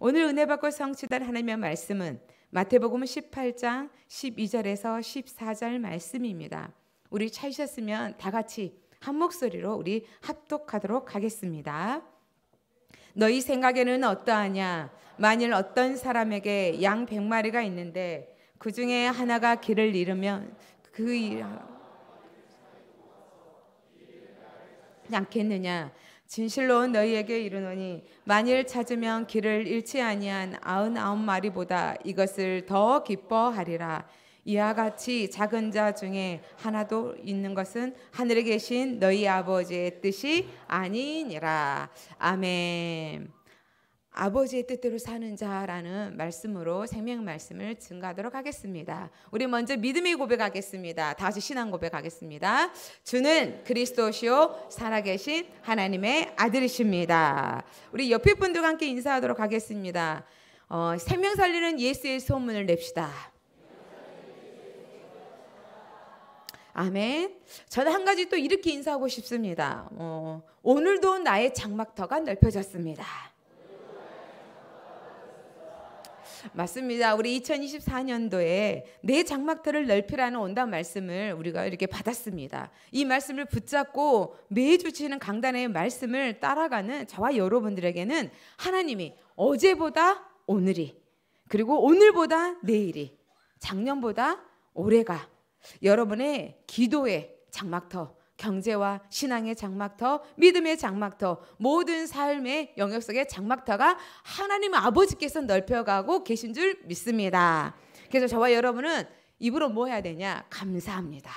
오늘 은혜 받고 성취될 하나님의 말씀은 마태복음 18장 12절에서 14절 말씀입니다. 우리 찾으셨으면 다 같이 한 목소리로 우리 합독하도록 하겠습니다. 너희 생각에는 어떠하냐? 만일 어떤 사람에게 양 100마리가 있는데 그 중에 하나가 길을 잃으면 그 잃... 않겠느냐? 진실로 너희에게 이르노니 만일 찾으면 길을 잃지 아니한 아흔아홉 마리보다 이것을 더 기뻐하리라. 이와 같이 작은 자 중에 하나도 있는 것은 하늘에 계신 너희 아버지의 뜻이 아니니라. 아멘. 아버지의 뜻대로 사는 자라는 말씀으로 생명 말씀을 증가하도록 하겠습니다. 우리 먼저 믿음의 고백하겠습니다. 다시 신앙 고백하겠습니다. 주는 그리스도시요 살아계신 하나님의 아들이십니다. 우리 옆에 분들과 함께 인사하도록 하겠습니다. 어, 생명 살리는 예수의 소문을 냅시다. 아멘. 저는 한 가지 또 이렇게 인사하고 싶습니다. 어, 오늘도 나의 장막터가 넓혀졌습니다. 맞습니다. 우리 2024년도에 내 장막터를 넓히라는 온담 말씀을 우리가 이렇게 받았습니다. 이 말씀을 붙잡고 매주 치는 강단의 말씀을 따라가는 저와 여러분들에게는 하나님이 어제보다 오늘이 그리고 오늘보다 내일이 작년보다 올해가 여러분의 기도의 장막터 경제와 신앙의 장막터, 믿음의 장막터, 모든 삶의 영역 속의 장막터가 하나님 아버지께서 넓혀가고 계신 줄 믿습니다. 그래서 저와 여러분은 입으로 뭐 해야 되냐? 감사합니다.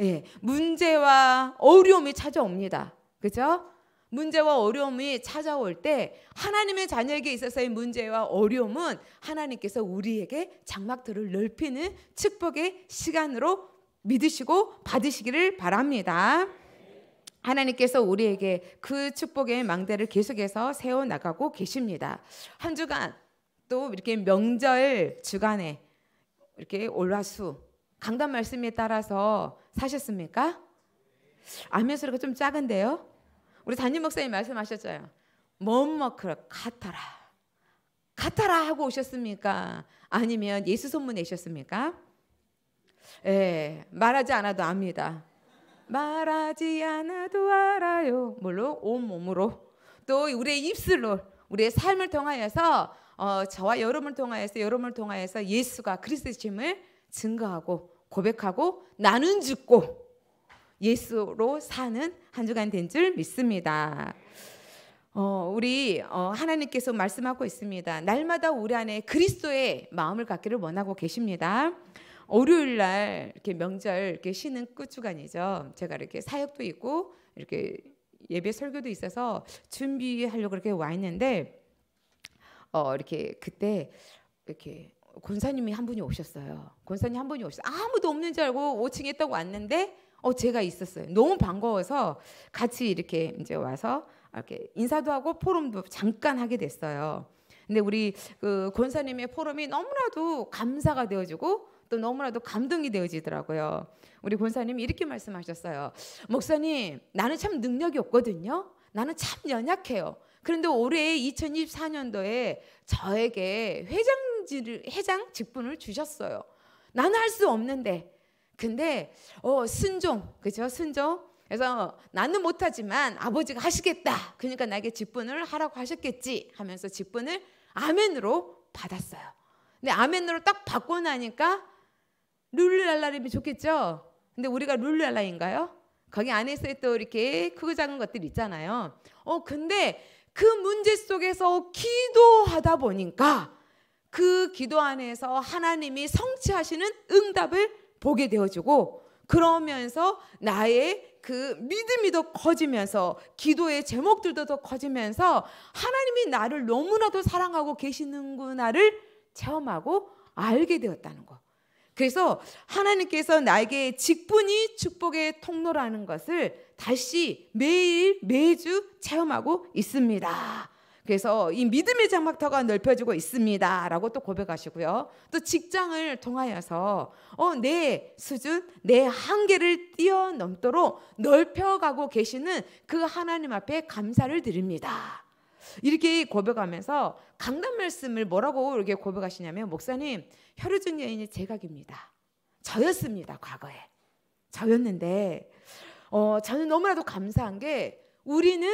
예, 문제와 어려움이 찾아옵니다. 그죠? 문제와 어려움이 찾아올 때 하나님의 자녀에게 있어서의 문제와 어려움은 하나님께서 우리에게 장막들을 넓히는 축복의 시간으로 믿으시고 받으시기를 바랍니다. 하나님께서 우리에게 그 축복의 망대를 계속해서 세워 나가고 계십니다. 한 주간 또 이렇게 명절 주간에 이렇게 올라수 강단 말씀에 따라서 사셨습니까? 아멘 소리가 좀 작은데요. 우리 담임 목사님 말씀하셨잖아요. 뭐뭐그 같아라. 같아라 하고 오셨습니까? 아니면 예수 손문 내셨습니까? 예, 말하지 않아도 압니다. 말하지 않아도 알아요. 뭘로? 온몸으로. 또 우리의 입술로, 우리의 삶을 통하여서 어, 저와 여러분을 통하여서 여러분을 통하여서 예수가 그리스도심을 증거하고 고백하고 나는 죽고 예수로 사는 한 주간 된 줄 믿습니다. 어, 우리 어, 하나님께서 말씀하고 있습니다. 날마다 우리 안에 그리스도의 마음을 갖기를 원하고 계십니다. 월요일 날 이렇게 명절 이렇게 쉬는 끝주간이죠. 제가 이렇게 사역도 있고 이렇게 예배 설교도 있어서 준비하려고 그렇게 와 있는데 어 이렇게 그때 이렇게 권사님이 한 분이 오셨어요. 권사님 한 분이 오셨 아무도 없는 줄 알고 5층에 있다고 왔는데 어 제가 있었어요. 너무 반가워서 같이 이렇게 이제 와서 이렇게 인사도 하고 포럼도 잠깐 하게 됐어요. 근데 우리 그 권사님의 포럼이 너무나도 감사가 되어지고 또 너무나도 감동이 되어지더라고요. 우리 권사님이 이렇게 말씀하셨어요. 목사님, 나는 참 능력이 없거든요. 나는 참 연약해요. 그런데 올해 2024년도에 저에게 회장지를 회장 직분을 주셨어요. 나는 할 수 없는데. 근데 어 순종. 그죠? 순종. 그래서 나는 못하지만 아버지가 하시겠다. 그러니까 나에게 직분을 하라고 하셨겠지 하면서 직분을 아멘으로 받았어요. 근데 아멘으로 딱 받고 나니까 룰루랄라라면 좋겠죠? 근데 우리가 룰루랄라인가요? 거기 안에서 또 이렇게 크고 작은 것들 있잖아요. 어, 근데 그 문제 속에서 기도하다 보니까 그 기도 안에서 하나님이 성취하시는 응답을 보게 되어지고 그러면서 나의 그 믿음이 더 커지면서 기도의 제목들도 더 커지면서 하나님이 나를 너무나도 사랑하고 계시는구나를 체험하고 알게 되었다는 거. 그래서 하나님께서 나에게 직분이 축복의 통로라는 것을 다시 매일 매주 체험하고 있습니다. 그래서 이 믿음의 장막터가 넓혀지고 있습니다라고 또 고백하시고요. 또 직장을 통하여서 어, 내 수준, 내 한계를 뛰어넘도록 넓혀가고 계시는 그 하나님 앞에 감사를 드립니다. 이렇게 고백하면서 강단 말씀을 뭐라고 이렇게 고백하시냐면 목사님 혈우증 여인의 제각입니다. 저였습니다. 과거에. 저였는데 어, 저는 너무나도 감사한 게 우리는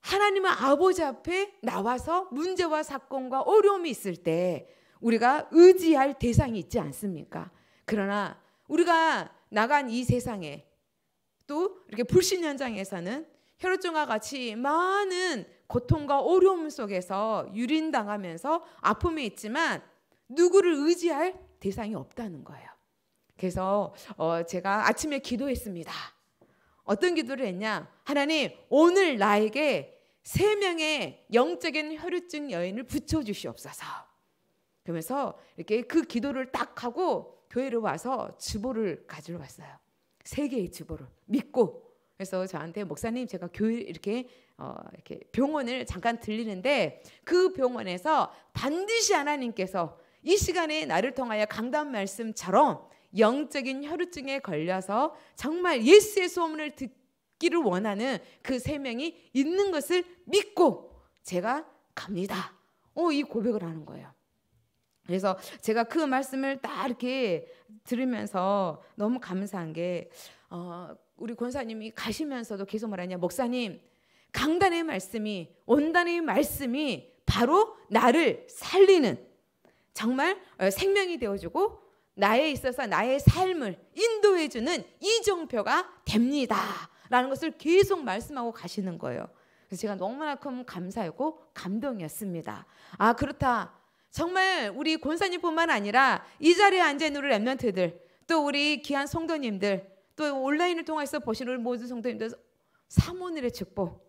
하나님의 아버지 앞에 나와서 문제와 사건과 어려움이 있을 때 우리가 의지할 대상이 있지 않습니까? 그러나 우리가 나간 이 세상에 또 이렇게 불신 현장에서는 혈우증과 같이 많은 고통과 어려움 속에서 유린당하면서 아픔이 있지만 누구를 의지할 대상이 없다는 거예요. 그래서 어 제가 아침에 기도했습니다. 어떤 기도를 했냐? 하나님, 오늘 나에게 세 명의 영적인 혈류증 여인을 붙여 주시옵소서. 그러면서 이렇게 그 기도를 딱 하고 교회로 와서 주보를 가지러 왔어요. 세 개의 주보를 믿고 그래서 저한테 목사님 제가 교회 이렇게 어, 이렇게 병원을 잠깐 들리는데 그 병원에서 반드시 하나님께서 이 시간에 나를 통하여 강단 말씀처럼 영적인 혈우증에 걸려서 정말 예수의 소문을 듣기를 원하는 그 세 명이 있는 것을 믿고 제가 갑니다. 어, 이 고백을 하는 거예요. 그래서 제가 그 말씀을 딱 이렇게 들으면서 너무 감사한 게 어, 우리 권사님이 가시면서도 계속 말하냐 목사님 강단의 말씀이 원단의 말씀이 바로 나를 살리는 정말 어, 생명이 되어주고 나에 있어서 나의 삶을 인도해주는 이정표가 됩니다. 라는 것을 계속 말씀하고 가시는 거예요. 그래서 제가 너무나큼 감사했고 감동이었습니다. 아, 그렇다. 정말 우리 권사님뿐만 아니라 이 자리에 앉아 있는 우리 랩런트들, 또 우리 귀한 성도님들, 또 온라인을 통해서 보시는 모든 성도님들 사모늘의 축복,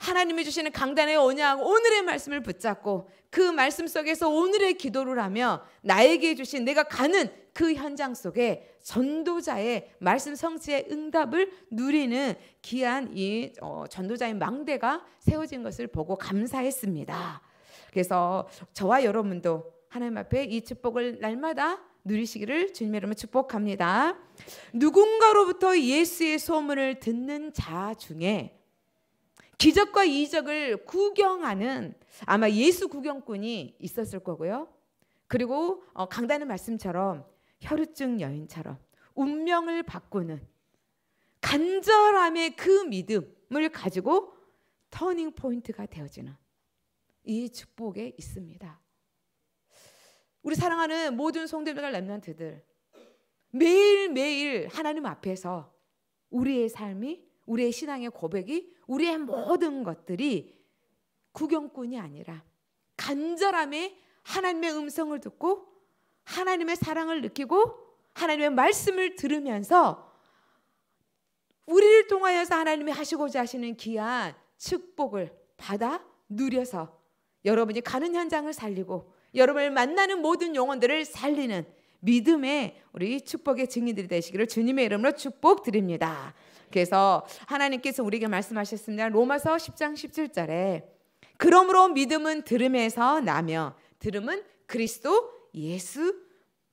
하나님이 주시는 강단의 언약 오늘의 말씀을 붙잡고 그 말씀 속에서 오늘의 기도를 하며 나에게 주신 내가 가는 그 현장 속에 전도자의 말씀 성취의 응답을 누리는 귀한 이 어, 전도자의 망대가 세워진 것을 보고 감사했습니다. 그래서 저와 여러분도 하나님 앞에 이 축복을 날마다 누리시기를 주님의 이름으로 축복합니다. 누군가로부터 예수의 소문을 듣는 자 중에 기적과 이적을 구경하는 아마 예수 구경꾼이 있었을 거고요. 그리고 어, 강단의 말씀처럼 혈우증 여인처럼 운명을 바꾸는 간절함의 그 믿음을 가지고 터닝 포인트가 되어지는 이 축복에 있습니다. 우리 사랑하는 모든 성대별 렘난트들 매일매일 하나님 앞에서 우리의 삶이 우리의 신앙의 고백이 우리의 모든 것들이 구경꾼이 아니라 간절함에 하나님의 음성을 듣고 하나님의 사랑을 느끼고 하나님의 말씀을 들으면서 우리를 통하여서 하나님이 하시고자 하시는 귀한 축복을 받아 누려서 여러분이 가는 현장을 살리고 여러분을 만나는 모든 영혼들을 살리는 믿음의 우리 축복의 증인들이 되시기를 주님의 이름으로 축복드립니다. 그래서 하나님께서 우리에게 말씀하셨습니다. 로마서 10장 17절에 그러므로 믿음은 들음에서 나며 들음은 그리스도 예수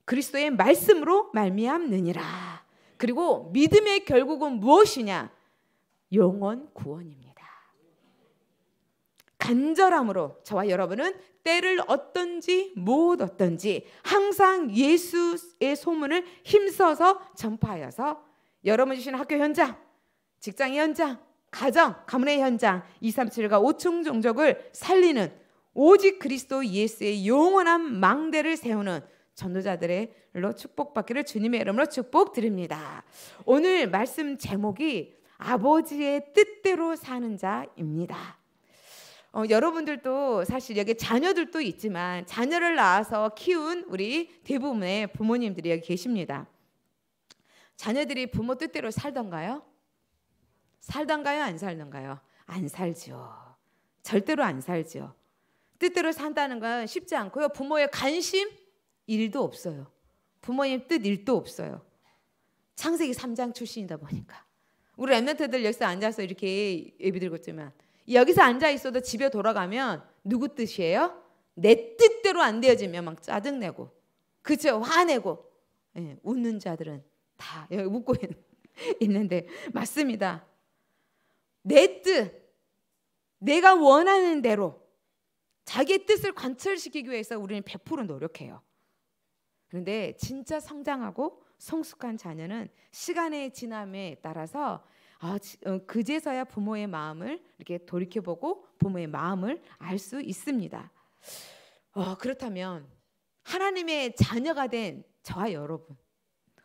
그리스도의 말씀으로 말미암느니라. 그리고 믿음의 결국은 무엇이냐? 영원 구원입니다. 간절함으로 저와 여러분은 때를 어떤지 무 어떤지 항상 예수의 소문을 힘써서 전파하여서 여러분 주신 학교 현장 직장 현장, 가정, 가문의 현장, 237과 5층 종족을 살리는 오직 그리스도 예수의 영원한 망대를 세우는 전도자들로 축복받기를 주님의 이름으로 축복드립니다. 오늘 말씀 제목이 아버지의 뜻대로 사는 자입니다. 어, 여러분들도 사실 여기 자녀들도 있지만 자녀를 낳아서 키운 우리 대부분의 부모님들이 여기 계십니다. 자녀들이 부모 뜻대로 살던가요? 살던가요, 안 살던가요? 안 살죠. 절대로 안 살죠. 뜻대로 산다는 건 쉽지 않고요. 부모의 관심 일도 없어요. 부모님 뜻 일도 없어요. 창세기 3장 출신이다 보니까 우리 엠넌트들 여기서 앉아서 이렇게 예비 들고 있지만 여기서 앉아 있어도 집에 돌아가면 누구 뜻이에요? 내 뜻대로 안 되어지면 막 짜증내고 그저 화내고 예, 웃는 자들은 다 여기 웃고 있는데 맞습니다. 내 뜻, 내가 원하는 대로 자기의 뜻을 관철시키기 위해서 우리는 100% 노력해요. 그런데 진짜 성장하고 성숙한 자녀는 시간의 지남에 따라서 아, 어, 그제서야 부모의 마음을 이렇게 돌이켜보고 부모의 마음을 알 수 있습니다. 어, 그렇다면 하나님의 자녀가 된 저와 여러분,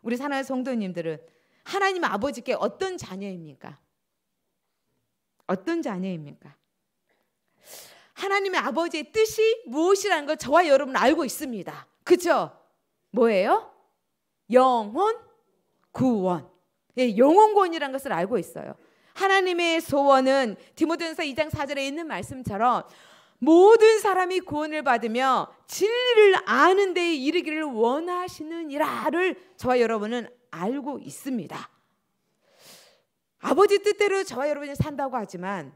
우리 사랑하 성도님들은 하나님 아버지께 어떤 자녀입니까? 어떤 자녀입니까? 하나님의 아버지의 뜻이 무엇이라는 걸 저와 여러분 알고 있습니다. 그죠? 뭐예요? 영혼 구원. 예, 영혼 구원이라는 것을 알고 있어요. 하나님의 소원은 디모전서 2장 4절에 있는 말씀처럼 모든 사람이 구원을 받으며 진리를 아는 데 이르기를 원하시느니라를 저와 여러분은 알고 있습니다. 아버지 뜻대로 저와 여러분이 산다고 하지만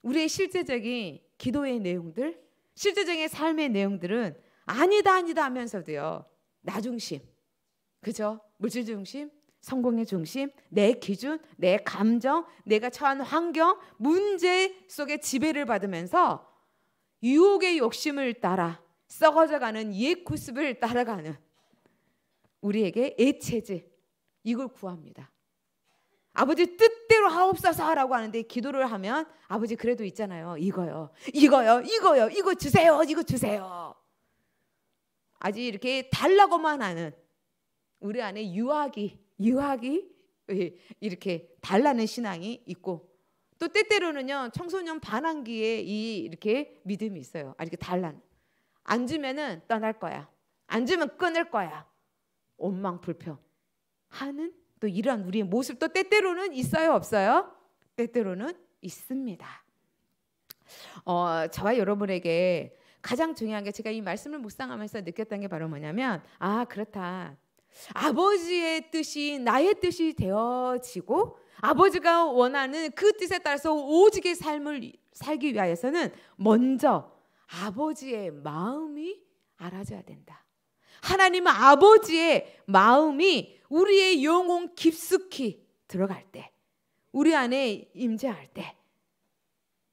우리의 실제적인 기도의 내용들, 실제적인 삶의 내용들은 아니다 아니다 하면서도요. 나 중심. 그죠? 물질 중심, 성공의 중심, 내 기준, 내 감정, 내가 처한 환경, 문제 속에 지배를 받으면서 유혹의 욕심을 따라 썩어져가는 옛 구습을 따라가는 우리에게 애체질 이걸 구합니다. 아버지 뜻대로 하옵소서라고 하는데 기도를 하면 아버지 그래도 있잖아요. 이거요. 이거요. 이거요. 이거 주세요. 이거 주세요. 아직 이렇게 달라고만 하는 우리 안에 유학이 유학이 예, 이렇게 달라는 신앙이 있고 또 때때로는요 청소년 반항기에 이 이렇게 믿음이 있어요. 아 이렇게 달라. 안 주면은 떠날 거야. 안 주면 끊을 거야. 원망 불평 하는 또 이러한 우리의 모습도 때때로는 있어요, 없어요? 때때로는 있습니다. 어, 저와 여러분에게 가장 중요한 게 제가 이 말씀을 묵상하면서 느꼈던 게 바로 뭐냐면 아, 그렇다. 아버지의 뜻이 나의 뜻이 되어지고 아버지가 원하는 그 뜻에 따라서 오직의 삶을 살기 위하서는 먼저 아버지의 마음이 알아줘야 된다. 하나님 아버지의 마음이 우리의 영혼 깊숙이 들어갈 때, 우리 안에 임재할 때,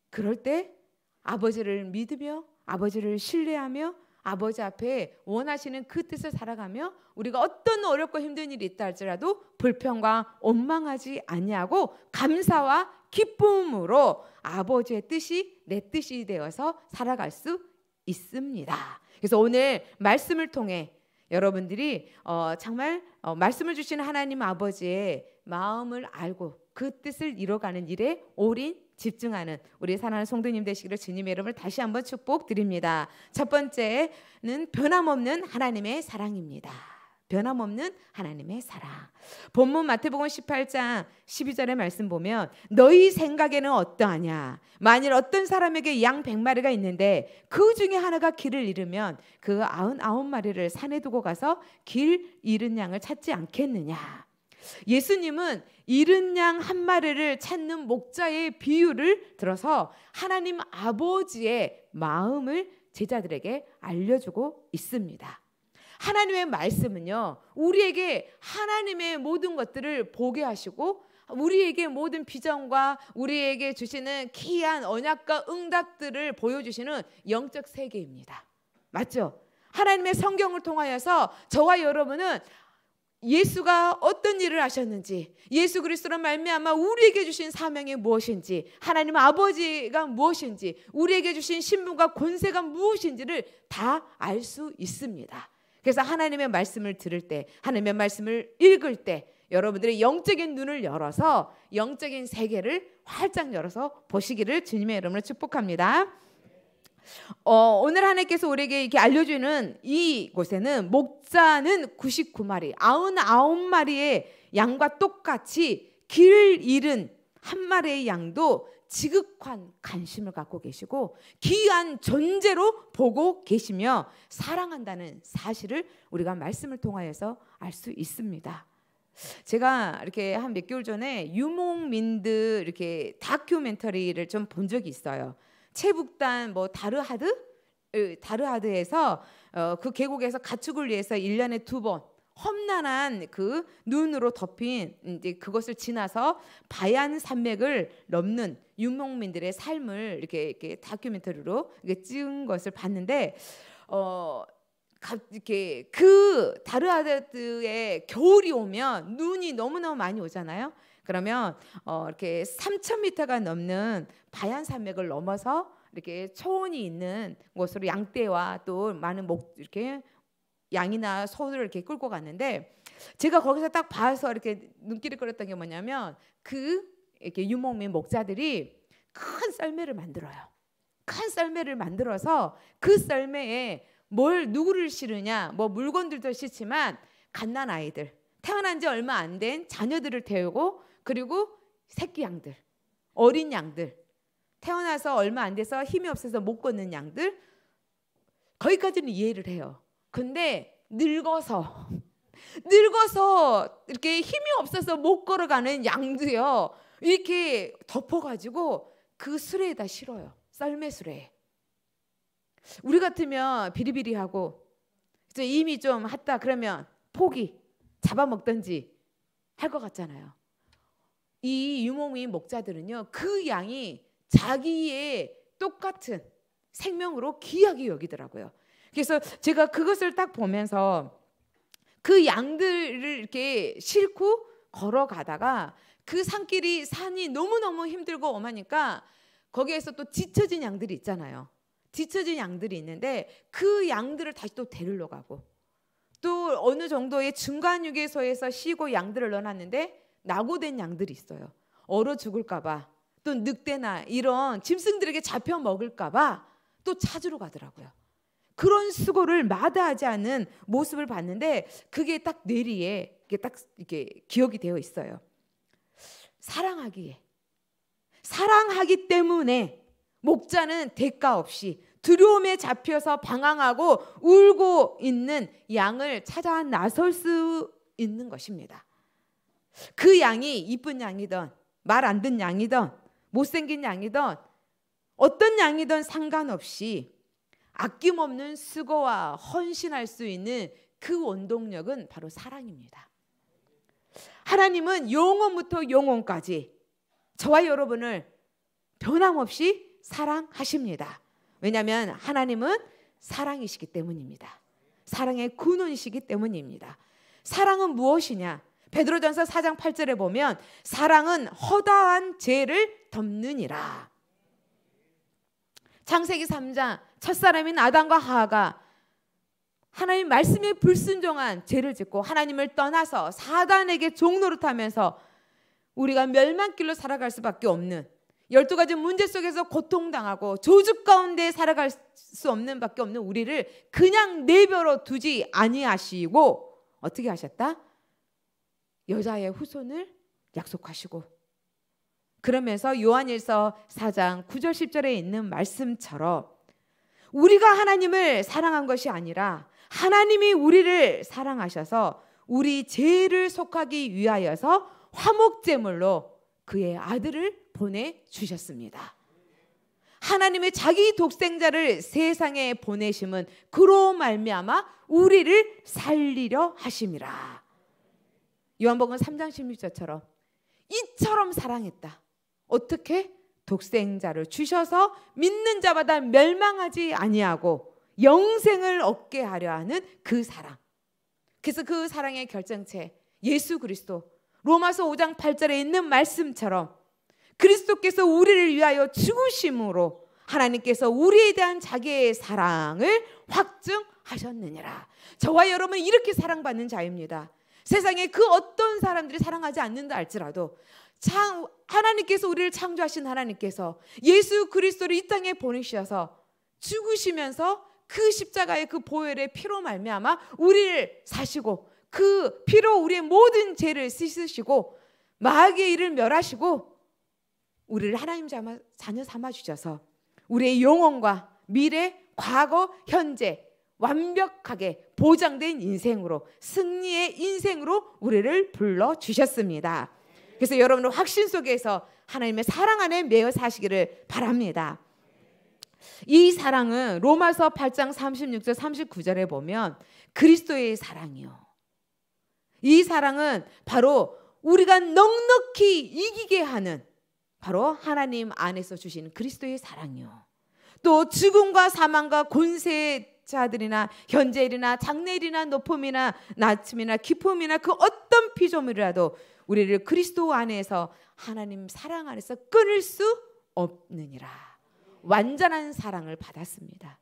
그럴 때 아버지를 믿으며 아버지를 신뢰하며 아버지 앞에 원하시는 그 뜻을 살아가며 우리가 어떤 어렵고 힘든 일이 있다 할지라도 불평과 원망하지 아니하고 감사와 기쁨으로 아버지의 뜻이 내 뜻이 되어서 살아갈 수 있습니다. 그래서 오늘 말씀을 통해 여러분들이 어, 정말 어, 말씀을 주신 하나님 아버지의 마음을 알고 그 뜻을 이뤄가는 일에 올인 집중하는 우리 사랑하는 성도님 되시기를 주님의 이름을 다시 한번 축복드립니다. 첫 번째는 변함없는 하나님의 사랑입니다. 변함없는 하나님의 사랑. 본문 마태복음 18장 12절의 말씀 보면 너희 생각에는 어떠하냐? 만일 어떤 사람에게 양 100마리가 있는데 그 중에 하나가 길을 잃으면 그 99마리를 산에 두고 가서 길 잃은 양을 찾지 않겠느냐? 예수님은 잃은 양 한 마리를 찾는 목자의 비유를 들어서 하나님 아버지의 마음을 제자들에게 알려주고 있습니다. 하나님의 말씀은요, 우리에게 하나님의 모든 것들을 보게 하시고, 우리에게 모든 비전과 우리에게 주시는 키한 언약과 응답들을 보여주시는 영적 세계입니다. 맞죠? 하나님의 성경을 통하여서 저와 여러분은 예수가 어떤 일을 하셨는지, 예수 그리스도로 말미암아 우리에게 주신 사명이 무엇인지, 하나님 아버지가 무엇인지, 우리에게 주신 신분과 권세가 무엇인지를 다 알 수 있습니다. 그래서 하나님의 말씀을 들을 때, 하나님의 말씀을 읽을 때 여러분들의 영적인 눈을 열어서 영적인 세계를 활짝 열어서 보시기를 주님의 이름으로 축복합니다. 어, 오늘 하나님께서 우리에게 이렇게 알려주는 이 곳에는 목자는 99마리, 99마리의 양과 똑같이 길 잃은 한 마리의 양도 지극한 관심을 갖고 계시고 귀한 존재로 보고 계시며 사랑한다는 사실을 우리가 말씀을 통하여서 알 수 있습니다. 제가 이렇게 한 몇 개월 전에 유목민드 이렇게 다큐멘터리를 좀 본 적이 있어요. 체북단 뭐 다르하드 다르하드에서 어, 그 계곡에서 가축을 위해서 1년에 두번 험난한 그 눈으로 덮인 이제 그것을 지나서 바얀 산맥을 넘는 유목민들의 삶을 이렇게 이렇게 다큐멘터리로 이렇게 찍은 것을 봤는데 어 이렇게 그 다르아드의 겨울이 오면 눈이 너무너무 많이 오잖아요. 그러면 어 이렇게 3,000m가 넘는 바얀 산맥을 넘어서 이렇게 초원이 있는 곳으로 양떼와 또 많은 목 이렇게 양이나 소를 이렇게 끌고 갔는데 제가 거기서 딱 봐서 이렇게 눈길을 끌었던 게 뭐냐면 그 이렇게 유목민 목자들이 큰 썰매를 만들어요. 큰 썰매를 만들어서 그 썰매에 뭘 누구를 실으냐 뭐 물건들도 실지만 갓난 아이들 태어난 지 얼마 안 된 자녀들을 태우고 그리고 새끼 양들 어린 양들 태어나서 얼마 안 돼서 힘이 없어서 못 걷는 양들 거기까지는 이해를 해요. 근데 늙어서 늙어서 이렇게 힘이 없어서 못 걸어가는 양도요. 이렇게 덮어가지고 그 수레에다 실어요. 썰매 수레. 우리 같으면 비리비리하고 이미 좀 했다 그러면 포기 잡아먹든지 할 것 같잖아요. 이 유목민 목자들은요 그 양이 자기의 똑같은 생명으로 귀하게 여기더라고요. 그래서 제가 그것을 딱 보면서 그 양들을 이렇게 싣고 걸어가다가 그 산길이 산이 너무너무 힘들고 엄하니까 거기에서 또 지쳐진 양들이 있잖아요. 지쳐진 양들이 있는데 그 양들을 다시 또 데리러 가고 또 어느 정도의 중간 유기소에서 쉬고 양들을 넣어놨는데 낙오된 양들이 있어요. 얼어 죽을까봐 또 늑대나 이런 짐승들에게 잡혀 먹을까봐 또 찾으러 가더라고요. 그런 수고를 마다하지 않은 모습을 봤는데 그게 딱 뇌리에 이게 딱 이렇게 기억이 되어 있어요. 사랑하기에 사랑하기 때문에 목자는 대가 없이 두려움에 잡혀서 방황하고 울고 있는 양을 찾아 나설 수 있는 것입니다. 그 양이 이쁜 양이든 말안 듣는 양이든 못생긴 양이든 어떤 양이든 상관없이 아낌없는 수고와 헌신할 수 있는 그 원동력은 바로 사랑입니다. 하나님은 영원부터 영원까지 저와 여러분을 변함없이 사랑하십니다. 왜냐하면 하나님은 사랑이시기 때문입니다. 사랑의 근원이시기 때문입니다. 사랑은 무엇이냐? 베드로전서 4장 8절에 보면 사랑은 허다한 죄를 덮느니라. 창세기 3장 첫사람인 아담과 하하가 하나님 말씀에 불순종한 죄를 짓고 하나님을 떠나서 사단에게 종로를타면서 우리가 멸망길로 살아갈 수밖에 없는 1 2 가지 문제 속에서 고통당하고 조주 가운데 살아갈 수 없는 밖에 없는 우리를 그냥 내버려 두지 아니하시고 어떻게 하셨다? 여자의 후손을 약속하시고 그러면서 요한일서 4장 9절 10절에 있는 말씀처럼 우리가 하나님을 사랑한 것이 아니라 하나님이 우리를 사랑하셔서 우리 죄를 속하기 위하여서 화목제물로 그의 아들을 보내주셨습니다. 하나님의 자기 독생자를 세상에 보내심은 그로 말미암아 우리를 살리려 하심이라. 요한복음 3장 16절처럼 이처럼 사랑했다. 어떻게? 독생자를 주셔서 믿는 자마다 멸망하지 아니하고 영생을 얻게 하려 하는 그 사랑. 그래서 그 사랑의 결정체 예수 그리스도 로마서 5장 8절에 있는 말씀처럼 그리스도께서 우리를 위하여 죽으심으로 하나님께서 우리에 대한 자기의 사랑을 확증하셨느니라. 저와 여러분 이렇게 사랑받는 자입니다. 세상에 그 어떤 사람들이 사랑하지 않는다 할지라도 창, 하나님께서 우리를 창조하신 하나님께서 예수 그리스도를 이 땅에 보내셔서 죽으시면서 그 십자가의 그 보혈의 피로 말미암아 우리를 사시고 그 피로 우리의 모든 죄를 씻으시고 마귀의 일을 멸하시고 우리를 하나님 자녀 삼아 주셔서 우리의 영혼과 미래, 과거, 현재 완벽하게 보장된 인생으로 승리의 인생으로 우리를 불러 주셨습니다. 그래서 여러분은 확신 속에서 하나님의 사랑 안에 매여 사시기를 바랍니다. 이 사랑은 로마서 8장 36절 39절에 보면 그리스도의 사랑이요. 이 사랑은 바로 우리가 넉넉히 이기게 하는 바로 하나님 안에서 주신 그리스도의 사랑이요. 또 죽음과 사망과 권세 자들이나 현재일이나 장래일이나 높음이나 낮음이나 기쁨이나 그 어떤 피조물이라도 우리를 그리스도 안에서 하나님 사랑 안에서 끊을 수 없느니라. 완전한 사랑을 받았습니다.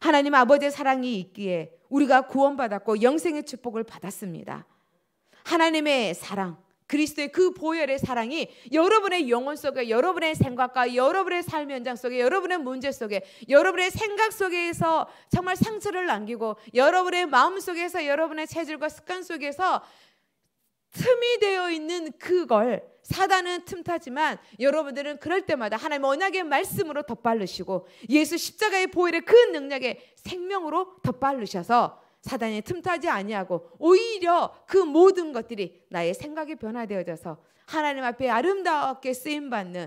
하나님 아버지의 사랑이 있기에 우리가 구원받았고 영생의 축복을 받았습니다. 하나님의 사랑, 그리스도의 그 보혈의 사랑이 여러분의 영혼 속에 여러분의 생각과 여러분의 삶의 현장 속에 여러분의 문제 속에 여러분의 생각 속에서 정말 상처를 남기고 여러분의 마음 속에서 여러분의 체질과 습관 속에서 틈이 되어 있는 그걸 사단은 틈타지만 여러분들은 그럴 때마다 하나님 언약의 말씀으로 덧바르시고 예수 십자가의 보혈의 그 능력의 생명으로 덧바르셔서 사단이 틈타지 아니하고 오히려 그 모든 것들이 나의 생각이 변화되어져서 하나님 앞에 아름답게 쓰임 받는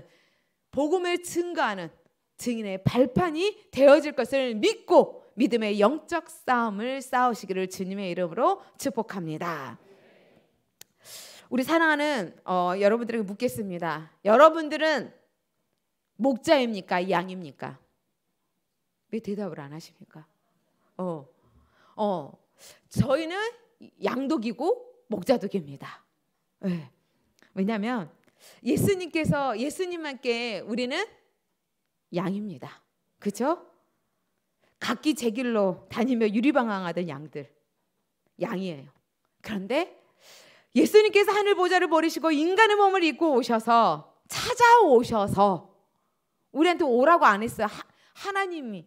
복음을 증거하는 증인의 발판이 되어질 것을 믿고 믿음의 영적 싸움을 싸우시기를 주님의 이름으로 축복합니다. 우리 사랑하는 어, 여러분들에게 묻겠습니다. 여러분들은 목자입니까? 양입니까? 왜 대답을 안 하십니까? 어, 어, 저희는 양독이고 목자독입니다. 네. 예. 왜냐하면 예수님께서 예수님께 우리는 양입니다. 그죠? 각기 제 길로 다니며 유리방황하던 양들, 양이에요. 그런데 예수님께서 하늘 보좌를 버리시고 인간의 몸을 입고 오셔서 찾아오셔서 우리한테 오라고 안 했어요. 하, 하나님이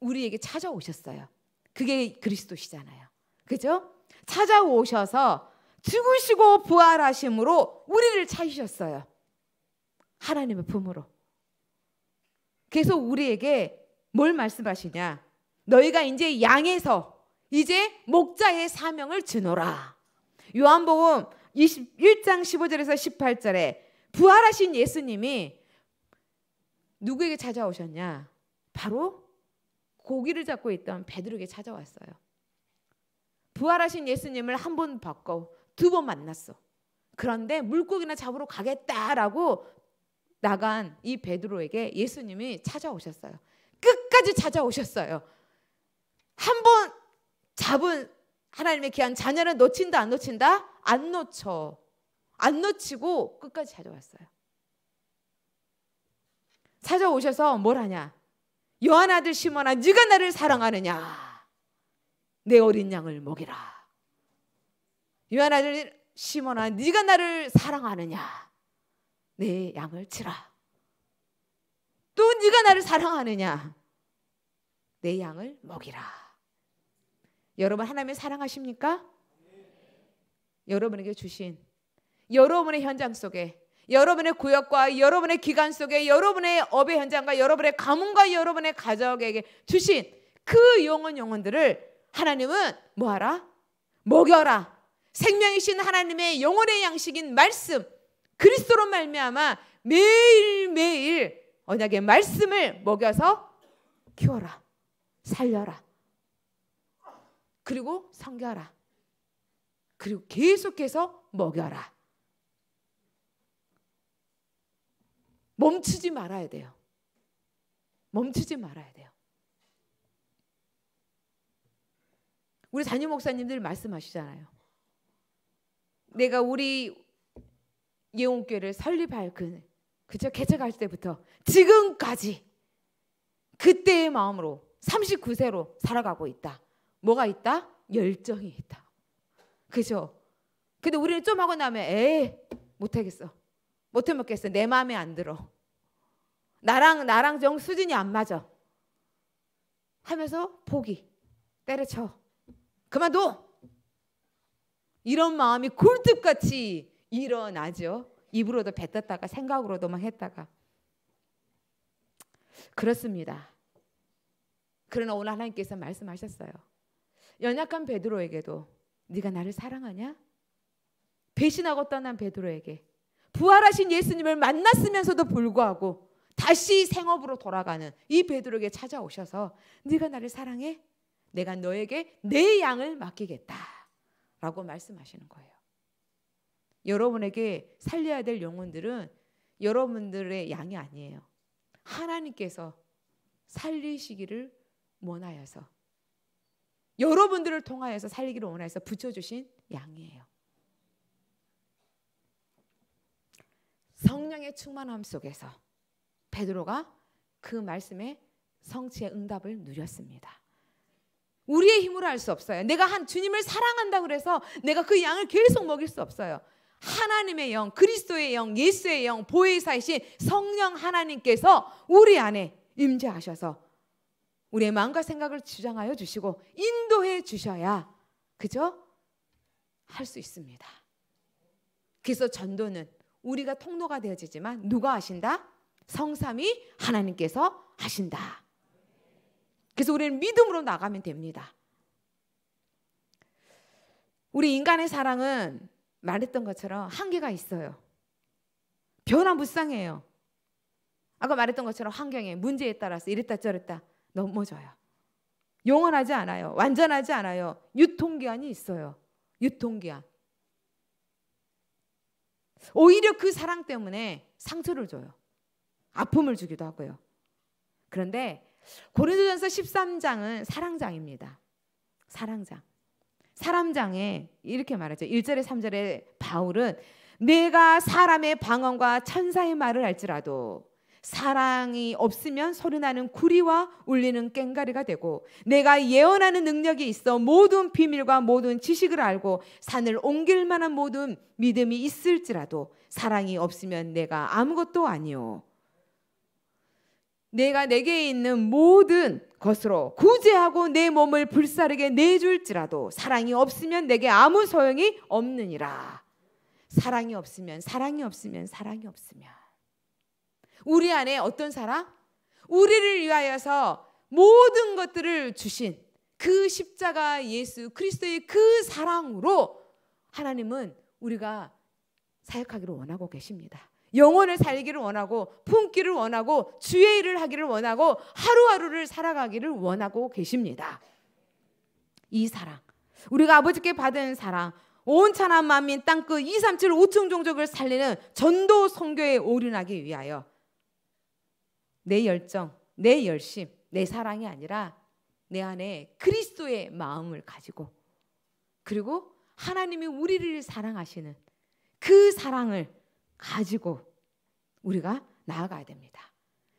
우리에게 찾아오셨어요. 그게 그리스도시잖아요. 그죠? 찾아오셔서 죽으시고 부활하심으로 우리를 찾으셨어요. 하나님의 품으로. 그래서 우리에게 뭘 말씀하시냐? 너희가 이제 양에서 이제 목자의 사명을 주노라. 요한복음 21장 15절에서 18절에 부활하신 예수님이 누구에게 찾아오셨냐? 바로 고기를 잡고 있던 베드로에게 찾아왔어요. 부활하신 예수님을 한번 봤고 두 번 만났어. 그런데 물고기나 잡으러 가겠다라고 나간 이 베드로에게 예수님이 찾아오셨어요. 끝까지 찾아오셨어요. 한 번 잡은 하나님의 귀한 자녀를 놓친다 안 놓친다? 안 놓쳐. 안 놓치고 끝까지 찾아왔어요. 찾아오셔서 뭘 하냐? 여한 아들 시몬아 네가 나를 사랑하느냐? 내 어린 양을 먹이라. 여한 아들 시몬아 네가 나를 사랑하느냐? 내 양을 치라. 또 네가 나를 사랑하느냐? 내 양을 먹이라. 여러분 하나님 사랑하십니까? 여러분에게 주신 여러분의 현장 속에 여러분의 구역과 여러분의 기간 속에 여러분의 업의 현장과 여러분의 가문과 여러분의 가족에게 주신 그 영혼 영혼들을 하나님은 뭐하라? 먹여라. 생명이신 하나님의 영혼의 양식인 말씀 그리스도로 말미암아 매일매일 언약의 말씀을 먹여서 키워라. 살려라. 그리고 성겨라 그리고 계속해서 먹여라. 멈추지 말아야 돼요. 멈추지 말아야 돼요. 우리 단임 목사님들 말씀하시잖아요. 내가 우리 예원교회를 설립할 그 그저 개척할 때부터 지금까지 그때의 마음으로 39세로 살아가고 있다. 뭐가 있다? 열정이 있다. 그죠? 근데 우리는 좀 하고 나면 에이 못하겠어. 못해 먹겠어. 내 마음에 안 들어. 나랑 나랑 정 수준이 안 맞아. 하면서 포기. 때려쳐. 그만둬. 이런 마음이 굴뚝같이 일어나죠. 입으로도 뱉었다가 생각으로도 막 했다가. 그렇습니다. 그러나 오늘 하나님께서 말씀하셨어요. 연약한 베드로에게도 네가 나를 사랑하냐? 배신하고 떠난 베드로에게 부활하신 예수님을 만났으면서도 불구하고 다시 생업으로 돌아가는 이 베드로에게 찾아오셔서 네가 나를 사랑해? 내가 너에게 내 양을 맡기겠다라고 말씀하시는 거예요. 여러분에게 살려야 될 영혼들은 여러분들의 양이 아니에요. 하나님께서 살리시기를 원하여서 여러분들을 통하여서 살기를 리 원해서 붙여주신 양이에요. 성령의 충만함 속에서 베드로가 그 말씀에 성취의 응답을 누렸습니다. 우리의 힘으로 할 수 없어요. 내가 한 주님을 사랑한다 그래서 내가 그 양을 계속 먹일 수 없어요. 하나님의 영, 그리스도의 영, 예수의 영, 보혜사이신 성령 하나님께서 우리 안에 임재하셔서 우리의 마음과 생각을 주장하여 주시고 인도해 주셔야 그죠? 할 수 있습니다. 그래서 전도는 우리가 통로가 되어지지만 누가 하신다? 성삼이 하나님께서 하신다. 그래서 우리는 믿음으로 나가면 됩니다. 우리 인간의 사랑은 말했던 것처럼 한계가 있어요. 변화무쌍해요. 아까 말했던 것처럼 환경에 문제에 따라서 이랬다 저랬다. 넘어져요. 영원하지 않아요. 완전하지 않아요. 유통기한이 있어요. 유통기한. 오히려 그 사랑 때문에 상처를 줘요. 아픔을 주기도 하고요. 그런데 고린도전서 13장은 사랑장입니다. 사랑장. 사람장에 이렇게 말하죠. 1절에 3절에 바울은 내가 사람의 방언과 천사의 말을 할지라도 사랑이 없으면 소리나는 구리와 울리는 꽹가리가 되고 내가 예언하는 능력이 있어 모든 비밀과 모든 지식을 알고 산을 옮길 만한 모든 믿음이 있을지라도 사랑이 없으면 내가 아무것도 아니오 내가 내게 있는 모든 것으로 구제하고 내 몸을 불사르게 내줄지라도 사랑이 없으면 내게 아무 소용이 없느니라. 사랑이 없으면 사랑이 없으면 사랑이 없으면 우리 안에 어떤 사랑? 우리를 위하여서 모든 것들을 주신 그 십자가 예수 그리스도의 그 사랑으로 하나님은 우리가 사역하기를 원하고 계십니다. 영혼을 살기를 원하고 품기를 원하고 주의 일을 하기를 원하고 하루하루를 살아가기를 원하고 계십니다. 이 사랑. 우리가 아버지께 받은 사랑. 온 천안 만민 땅끝 2, 3, 7, 5층 종족을 살리는 전도 선교에 올인하기 위하여 내 열정, 내 열심, 내 사랑이 아니라 내 안에 그리스도의 마음을 가지고 그리고 하나님이 우리를 사랑하시는 그 사랑을 가지고 우리가 나아가야 됩니다.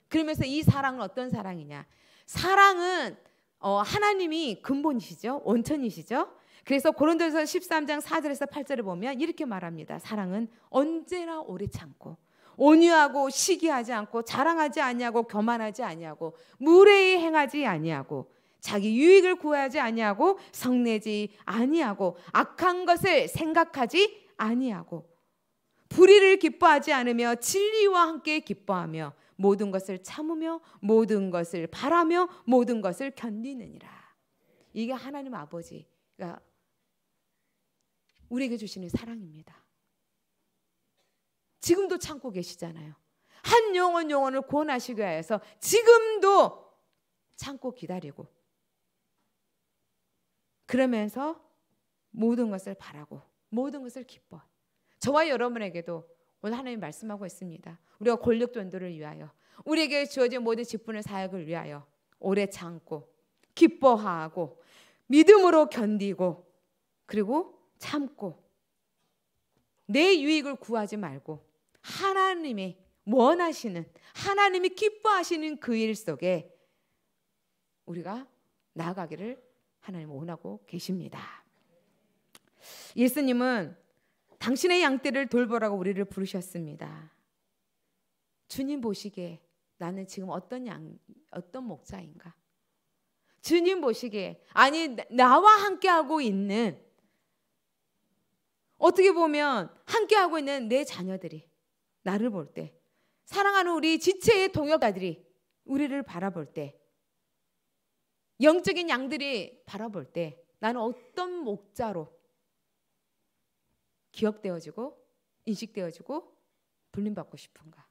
그러면서 이 사랑은 어떤 사랑이냐? 사랑은 어, 하나님이 근본이시죠. 원천이시죠. 그래서 고린도서 13장 4절에서 8절을 보면 이렇게 말합니다. 사랑은 언제나 오래 참고 온유하고 시기하지 않고 자랑하지 아니하고 교만하지 아니하고 무례히 행하지 아니하고 자기 유익을 구하지 아니하고 성내지 아니하고 악한 것을 생각하지 아니하고 불의를 기뻐하지 않으며 진리와 함께 기뻐하며 모든 것을 참으며 모든 것을 바라며 모든 것을 견디느니라. 이게 하나님 아버지가 우리에게 주시는 사랑입니다. 지금도 참고 계시잖아요. 한 영혼 영혼을 구원하시기 위해서 지금도 참고 기다리고 그러면서 모든 것을 바라고 모든 것을 기뻐. 저와 여러분에게도 오늘 하나님 말씀하고 있습니다. 우리가 권력 전도를 위하여 우리에게 주어진 모든 직분의 사역을 위하여 오래 참고 기뻐하고 믿음으로 견디고 그리고 참고 내 유익을 구하지 말고 하나님이 원하시는 하나님이 기뻐하시는 그 일 속에 우리가 나아가기를 하나님 원하고 계십니다. 예수님은 당신의 양떼를 돌보라고 우리를 부르셨습니다. 주님 보시기에 나는 지금 어떤 양 어떤 목자인가? 주님 보시기에 아니 나와 함께 하고 있는 어떻게 보면 함께 하고 있는 내 자녀들이 나를 볼 때, 사랑하는 우리 지체의 동역자들이 우리를 바라볼 때, 영적인 양들이 바라볼 때, 나는 어떤 목자로 기억되어지고 인식되어지고 불림받고 싶은가?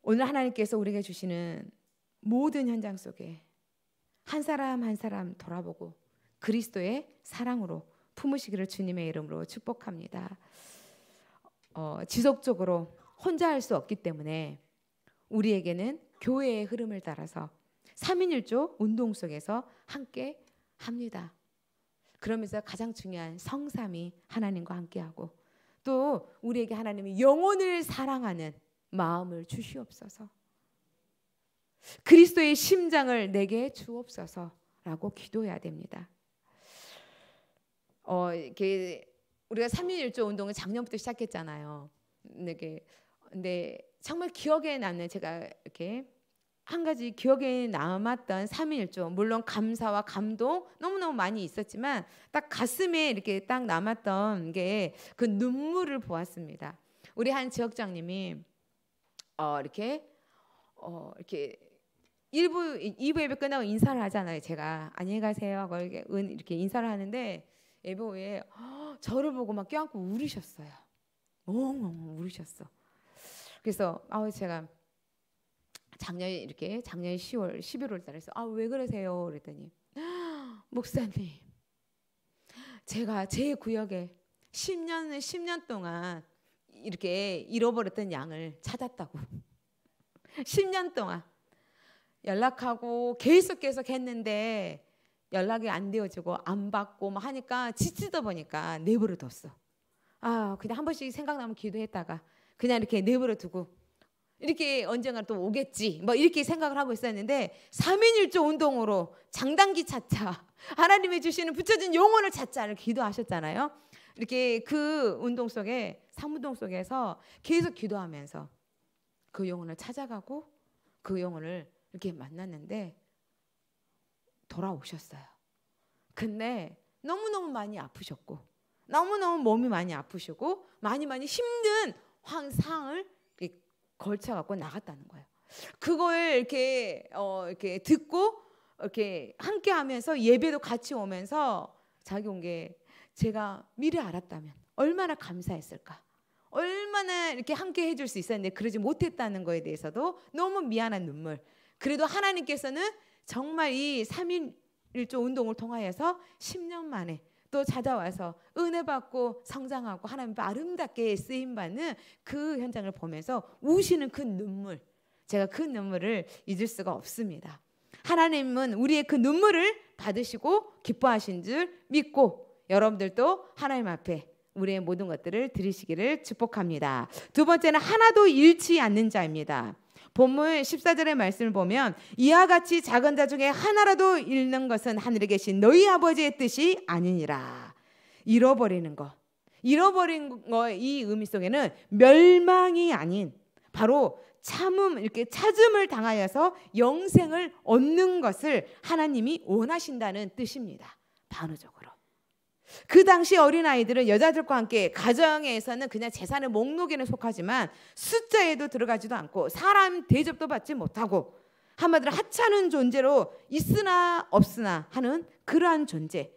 오늘 하나님께서 우리에게 주시는 모든 현장 속에 한 사람 한 사람 돌아보고 그리스도의 사랑으로 품으시기를 주님의 이름으로 축복합니다. 어, 지속적으로 혼자 할 수 없기 때문에 우리에게는 교회의 흐름을 따라서 3인일조 운동 속에서 함께 합니다. 그러면서 가장 중요한 성삼이 하나님과 함께하고 또 우리에게 하나님이 영혼을 사랑하는 마음을 주시옵소서. 그리스도의 심장을 내게 주옵소서라고 기도해야 됩니다. 어, 이렇게 우리가 3.1조 운동을 작년부터 시작했잖아요. 근데, 근데 정말 기억에 남는 제가 이렇게 한 가지 기억에 남았던 3.1조 물론 감사와 감동 너무너무 많이 있었지만 딱 가슴에 이렇게 딱 남았던 게 그 눈물을 보았습니다. 우리 한 지역장님이 어, 이렇게 어, 이렇게 일부 2부 예배 끝나고 인사를 하잖아요. 제가 안녕히 가세요 이렇게 인사를 하는데 에버웨 후에 저를 보고 막 껴안고 울으셨어요. 엉엉 울으셨어. 그래서 아 제가 작년 이렇게 작년 10월 11월 달에 서아왜 그러세요? 그랬더니 목사님 제가 제 구역에 10년 10년 동안 이렇게 잃어버렸던 양을 찾았다고 10년 동안 연락하고 계속 계속 했는데 연락이 안 되어지고 안 받고 막 하니까 지치다 보니까 내버려 뒀어. 아, 그냥 한 번씩 생각나면 기도했다가 그냥 이렇게 내버려 두고 이렇게 언젠가 또 오겠지. 뭐 이렇게 생각을 하고 있었는데 3인일조 운동으로 장단기 찾자. 하나님의 주시는 붙여진 용언을 찾자를 기도하셨잖아요. 이렇게 그 운동 속에 삼운동 속에서 계속 기도하면서 그 영혼을 찾아가고 그 영혼을 이렇게 만났는데 돌아오셨어요. 근데 너무너무 많이 아프셨고 너무너무 몸이 많이 아프시고 많이 많이 힘든 황상을 걸쳐 갖고 나갔다는 거예요. 그걸 이렇게 어 이렇게 듣고 이렇게 함께 하면서 예배도 같이 오면서 자기 온 게 제가 미리 알았다면 얼마나 감사했을까. 얼마나 이렇게 함께 해줄 수 있었는데 그러지 못했다는 거에 대해서도 너무 미안한 눈물. 그래도 하나님께서는 정말 이 3일 일조 운동을 통하여서 10년 만에 또 찾아와서 은혜 받고 성장하고 하나님 아름답게 쓰임 받는 그 현장을 보면서 우시는 그 눈물 제가 그 눈물을 잊을 수가 없습니다. 하나님은 우리의 그 눈물을 받으시고 기뻐하신 줄 믿고 여러분들도 하나님 앞에 우리의 모든 것들을 드리시기를 축복합니다. 두 번째는 하나도 잃지 않는 자입니다. 본문 14절의 말씀을 보면 이와 같이 작은 자 중에 하나라도 잃는 것은 하늘에 계신 너희 아버지의 뜻이 아니니라. 잃어버리는 것. 잃어버린 거이 의미 속에는 멸망이 아닌 바로 참음 이렇게 찾음을 당하여서 영생을 얻는 것을 하나님이 원하신다는 뜻입니다. 반어적으로. 그 당시 어린아이들은 여자들과 함께 가정에서는 그냥 재산의 목록에는 속하지만 숫자에도 들어가지도 않고 사람 대접도 받지 못하고 한마디로 하찮은 존재로 있으나 없으나 하는 그러한 존재.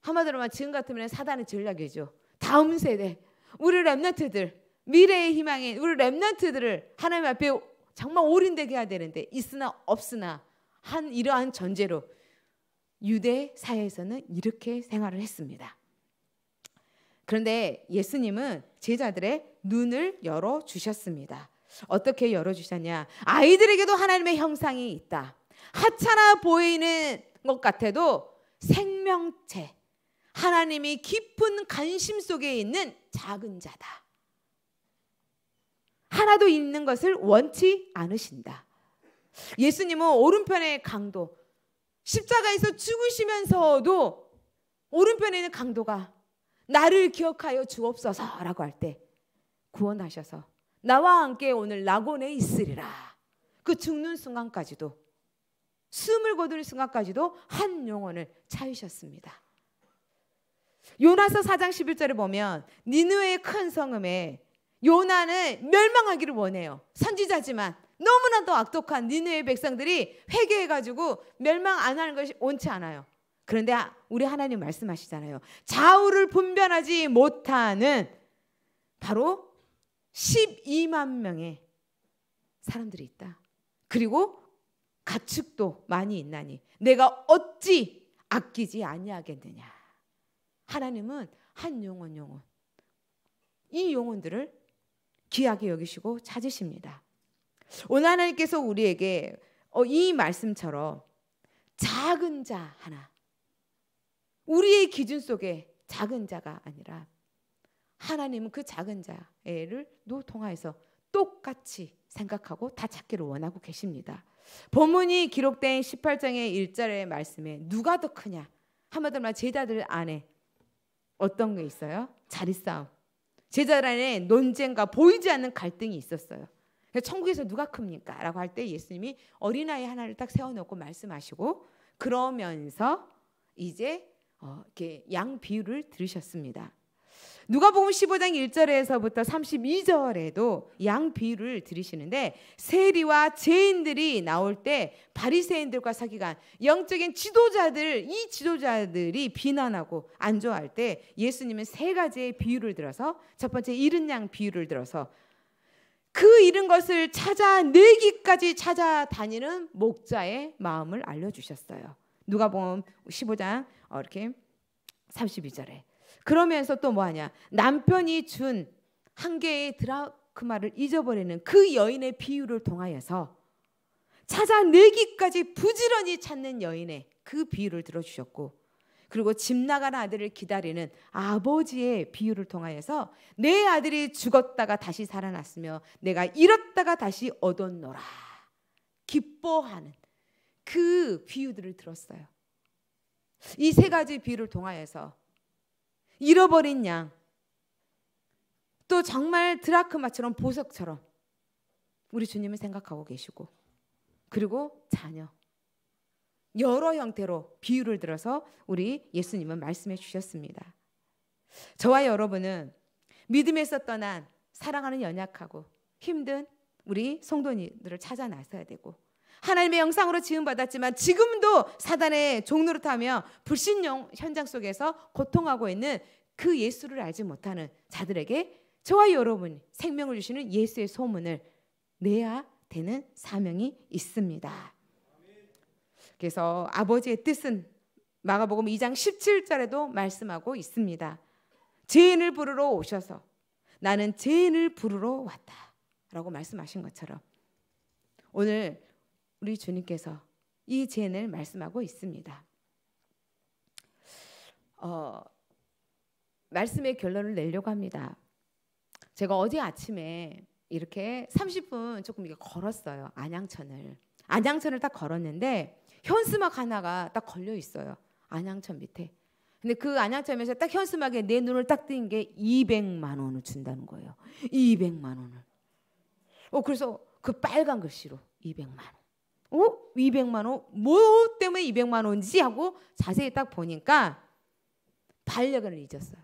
한마디로 지금 같으면 사단의 전략이죠. 다음 세대, 우리 랩런트들, 미래의 희망인 우리 랩런트들을 하나님 앞에 정말 올인되게 해야 되는데 있으나 없으나 한 이러한 존재로 유대 사회에서는 이렇게 생활을 했습니다. 그런데 예수님은 제자들의 눈을 열어 주셨습니다. 어떻게 열어 주셨냐? 아이들에게도 하나님의 형상이 있다. 하찮아 보이는 것 같아도 생명체, 하나님이 깊은 관심 속에 있는 작은 자다. 하나도 있는 것을 원치 않으신다. 예수님은 오른편의 강도, 십자가에서 죽으시면서도 오른편에 있는 강도가 나를 기억하여 주옵소서라고 할 때 구원하셔서 나와 함께 오늘 낙원에 있으리라. 그 죽는 순간까지도 숨을 거두는 순간까지도 한 영혼을 차으셨습니다. 요나서 4장 11절에 보면 니누의큰 성음에 요나는 멸망하기를 원해요. 선지자지만 너무나도 악독한 니네의 백성들이 회개해가지고 멸망 안 하는 것이 옳지 않아요. 그런데 우리 하나님 말씀하시잖아요. 좌우를 분별하지 못하는 바로 12만 명의 사람들이 있다. 그리고 가축도 많이 있나니 내가 어찌 아끼지 아니하겠느냐. 하나님은 한 영혼 영혼 이 영혼들을 귀하게 여기시고 찾으십니다. 오늘 하나님께서 우리에게 어, 이 말씀처럼 작은 자 하나 우리의 기준 속에 작은 자가 아니라 하나님은 그 작은 자를 노 통하여서 똑같이 생각하고 다 찾기를 원하고 계십니다. 본문이 기록된 18장의 1절의 말씀에 누가 더 크냐? 한마디로 말 제자들 안에 어떤 게 있어요? 자리 싸움. 제자들 안에 논쟁과 보이지 않는 갈등이 있었어요. 천국에서 누가 큽니까? 라고 할 때 예수님이 어린아이 하나를 딱 세워놓고 말씀하시고 그러면서 이제 어, 이렇게 양 비유를 들으셨습니다. 누가복음 15장 1절에서부터 32절에도 양 비유를 들으시는데 세리와 죄인들이 나올 때 바리새인들과 사기관 영적인 지도자들 이 지도자들이 비난하고 안 좋아할 때 예수님은 세 가지의 비유를 들어서 첫 번째 이른 양 비유를 들어서 그 잃은 것을 찾아내기까지 찾아다니는 목자의 마음을 알려주셨어요. 누가 보면 15장 이렇게 32절에 그러면서 또 뭐하냐 남편이 준 한 개의 드라크마를 잊어버리는 그 여인의 비유를 통하여서 찾아내기까지 부지런히 찾는 여인의 그 비유를 들어주셨고 그리고 집 나간 아들을 기다리는 아버지의 비유를 통하여서 내 아들이 죽었다가 다시 살아났으며 내가 잃었다가 다시 얻었노라 기뻐하는 그 비유들을 들었어요. 이 세 가지 비유를 통하여서 잃어버린 양, 또 정말 드라크마처럼 보석처럼 우리 주님을 생각하고 계시고, 그리고 자녀, 여러 형태로 비유를 들어서 우리 예수님은 말씀해 주셨습니다. 저와 여러분은 믿음에서 떠난 사랑하는 연약하고 힘든 우리 성도님들을 찾아 나서야 되고 하나님의 영상으로 지음 받았지만 지금도 사단의 종노릇하며 불신 현장 속에서 고통하고 있는 그 예수를 알지 못하는 자들에게 저와 여러분 생명을 주시는 예수의 소문을 내야 되는 사명이 있습니다. 그래서 아버지의 뜻은 마가복음 2장 17절에도 말씀하고 있습니다. 죄인을 부르러 오셔서 나는 죄인을 부르러 왔다라고 말씀하신 것처럼 오늘 우리 주님께서 이 죄인을 말씀하고 있습니다. 어, 말씀의 결론을 내려고 합니다. 제가 어제 아침에 이렇게 30분 조금 이게 걸었어요. 안양천을. 안양천을 딱 걸었는데 현수막 하나가 딱 걸려 있어요. 안양천 밑에. 근데 그 안양천에서 딱 현수막에 내 눈을 딱띈게 200만 원을 준다는 거예요. 200만 원을. 어 그래서 그 빨간 글씨로 200만 원. 어? 200만 원? 뭐 때문에 200만 원지 하고 자세히 딱 보니까 반려견을 잊었어요.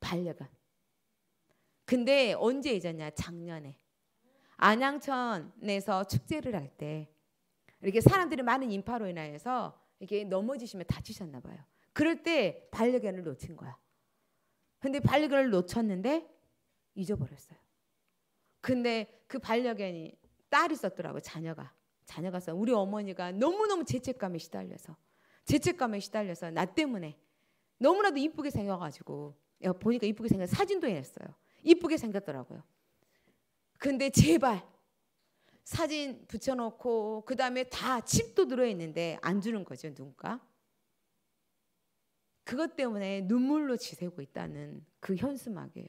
반려견. 근데 언제 잊었냐? 작년에. 안양천에서 축제를 할때 이렇게 사람들이 많은 인파로 인하여서 이게 넘어지시면 다치셨나 봐요. 그럴 때 반려견을 놓친 거야. 근데 반려견을 놓쳤는데 잊어버렸어요. 근데 그 반려견이 딸이 썼더라고 자녀가. 자녀가 써. 우리 어머니가 너무너무 죄책감에 시달려서 죄책감에 시달려서 나 때문에 너무나도 이쁘게 생겨가지고 보니까 이쁘게 생겨 사진도 해어요 이쁘게 생겼더라고요. 근데 제발 사진 붙여놓고 그 다음에 다 칩도 들어있는데 안 주는 거죠 누군가. 그것 때문에 눈물로 지새고 있다는 그 현수막이에요.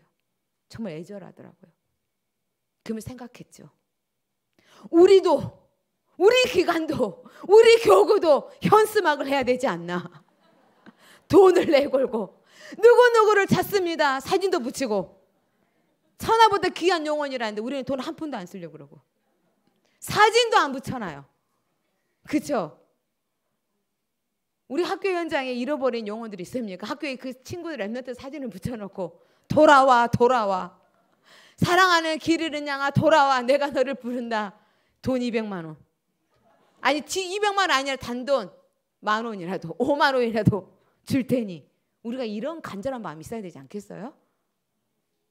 정말 애절하더라고요. 그러면 생각했죠. 우리도 우리 기관도 우리 교구도 현수막을 해야 되지 않나. 돈을 내걸고 누구누구를 찾습니다. 사진도 붙이고 천하보다 귀한 영혼이라는데 우리는 돈 한 푼도 안 쓰려고 그러고 사진도 안 붙여놔요. 그쵸? 우리 학교 현장에 잃어버린 영혼들이 있습니까? 학교에 그 친구들 랩런트 사진을 붙여놓고 돌아와 돌아와 사랑하는 길 잃은 양아 돌아와 내가 너를 부른다 돈 200만 원 아니 200만 원 아니라 단돈 만 원이라도 5만 원이라도 줄 테니 우리가 이런 간절한 마음이 있어야 되지 않겠어요?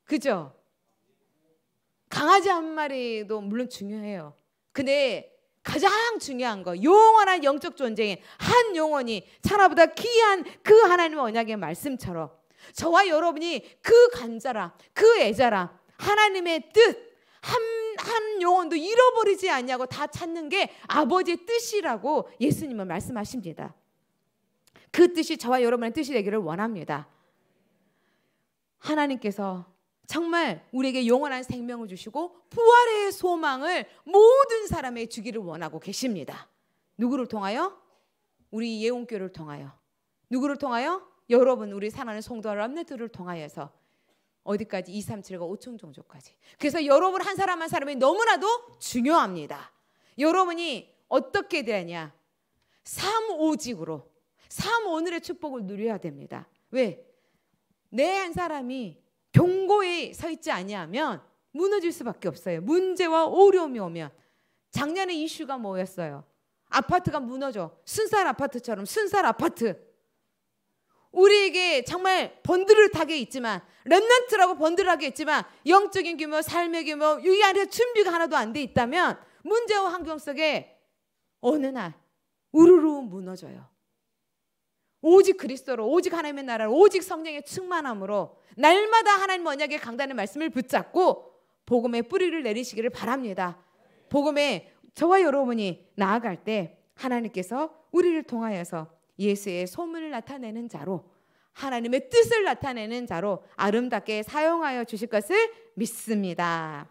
그죠? 강아지 한 마리도 물론 중요해요. 근데 가장 중요한 거 영원한 영적 존재인 한 영혼이 천하보다 귀한 그 하나님의 언약의 말씀처럼 저와 여러분이 그 간자라 그 애자라 하나님의 뜻 한, 한 영혼도 잃어버리지 않냐고 다 찾는 게 아버지의 뜻이라고 예수님은 말씀하십니다. 그 뜻이 저와 여러분의 뜻이 되기를 원합니다. 하나님께서 정말 우리에게 영원한 생명을 주시고 부활의 소망을 모든 사람에게 주기를 원하고 계십니다. 누구를 통하여? 우리 예원교를 통하여. 누구를 통하여? 여러분 우리 사랑하는 성도 람네들을 통하여서 어디까지 2, 3, 7과 5층 종족까지. 그래서 여러분 한 사람 한 사람이 너무나도 중요합니다. 여러분이 어떻게 되냐? 3, 5직으로 3, 오늘의 축복을 누려야 됩니다. 왜? 내 한 사람이 경고에 서 있지 아니하면 무너질 수밖에 없어요. 문제와 어려움이 오면 작년에 이슈가 뭐였어요? 아파트가 무너져. 순살 아파트처럼 순살 아파트. 우리에게 정말 번들을타게 있지만 랩런트라고 번들하게 있지만 영적인 규모, 삶의 규모, 이 안에 준비가 하나도 안 돼 있다면 문제와 환경 속에 어느 날 우르르 무너져요. 오직 그리스도로 오직 하나님의 나라로 오직 성령의 충만함으로 날마다 하나님 언약의 강단의 말씀을 붙잡고 복음의 뿌리를 내리시기를 바랍니다. 복음에 저와 여러분이 나아갈 때 하나님께서 우리를 통하여서 예수의 소문을 나타내는 자로 하나님의 뜻을 나타내는 자로 아름답게 사용하여 주실 것을 믿습니다.